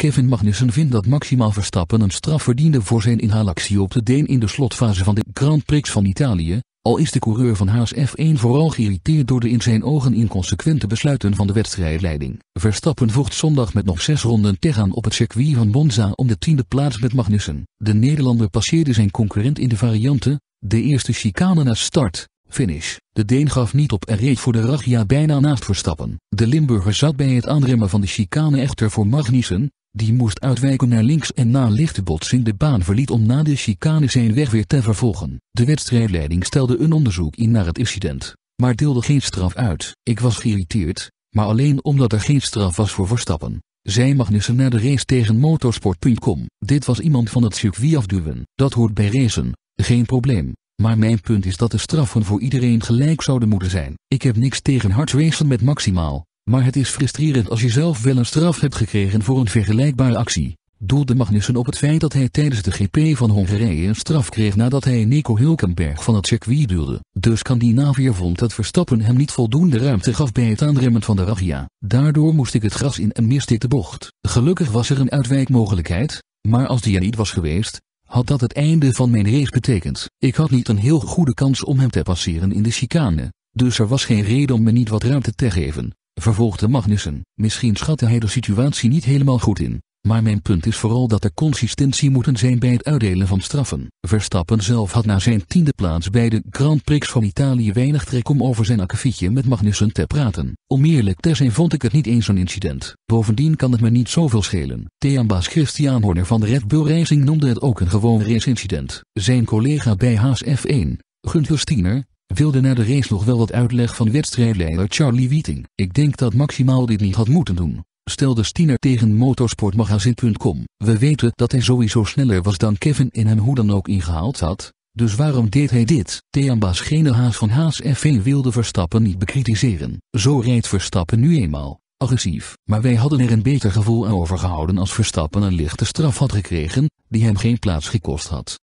Kevin Magnussen vindt dat maximaal Verstappen een straf verdiende voor zijn inhalactie op de Deen in de slotfase van de Grand Prix van Italië, al is de coureur van Haas F1 vooral geïrriteerd door de in zijn ogen inconsequente besluiten van de wedstrijdleiding. Verstappen vocht zondag met nog zes ronden gaan op het circuit van Monza om de tiende plaats met Magnussen. De Nederlander passeerde zijn concurrent in de varianten, de eerste chicane na start, Finish. De Deen gaf niet op en reed voor de Ragia bijna naast Verstappen. De Limburger zat bij het aanremmen van de chicane echter voor Magnussen, die moest uitwijken naar links en na lichte botsing de baan verliet om na de chicane zijn weg weer te vervolgen. De wedstrijdleiding stelde een onderzoek in naar het incident, maar deelde geen straf uit. Ik was geïrriteerd, maar alleen omdat er geen straf was voor Verstappen. Zij Magnussen naar de race tegen motorsport.com. Dit was iemand van het circuit afduwen. Dat hoort bij racen, geen probleem. Maar mijn punt is dat de straffen voor iedereen gelijk zouden moeten zijn. Ik heb niks tegen hard met maximaal, maar het is frustrerend als je zelf wel een straf hebt gekregen voor een vergelijkbare actie. Doelde Magnussen op het feit dat hij tijdens de GP van Hongarije een straf kreeg nadat hij Nico Hulkenberg van het circuit duwde. De Scandinaviër vond dat Verstappen hem niet voldoende ruimte gaf bij het aanremmen van de Ragia. Daardoor moest ik het gras in en miste de bocht. Gelukkig was er een uitwijkmogelijkheid, maar als die er niet was geweest, had dat het einde van mijn race betekend. Ik had niet een heel goede kans om hem te passeren in de chicane, dus er was geen reden om me niet wat ruimte te geven, vervolgde Magnussen. Misschien schatte hij de situatie niet helemaal goed in. Maar mijn punt is vooral dat er consistentie moeten zijn bij het uitdelen van straffen. Verstappen zelf had na zijn tiende plaats bij de Grand Prix van Italië weinig trek om over zijn akkefietje met Magnussen te praten. Om eerlijk te zijn vond ik het niet eens een incident. Bovendien kan het me niet zoveel schelen. Theanbaas Christian Horner van de Red Bull Racing noemde het ook een gewoon raceincident. Zijn collega bij Haas F1, Gunther Stiener, wilde na de race nog wel wat uitleg van wedstrijdleider Charlie Wieting. Ik denk dat maximaal dit niet had moeten doen stelde dus Stiener tegen motorsportmagazin.com. We weten dat hij sowieso sneller was dan Kevin en hem hoe dan ook ingehaald had, dus waarom deed hij dit? Theanbaas Haas van Haas F1 wilde Verstappen niet bekritiseren. Zo rijdt Verstappen nu eenmaal, agressief. Maar wij hadden er een beter gevoel aan overgehouden als Verstappen een lichte straf had gekregen, die hem geen plaats gekost had.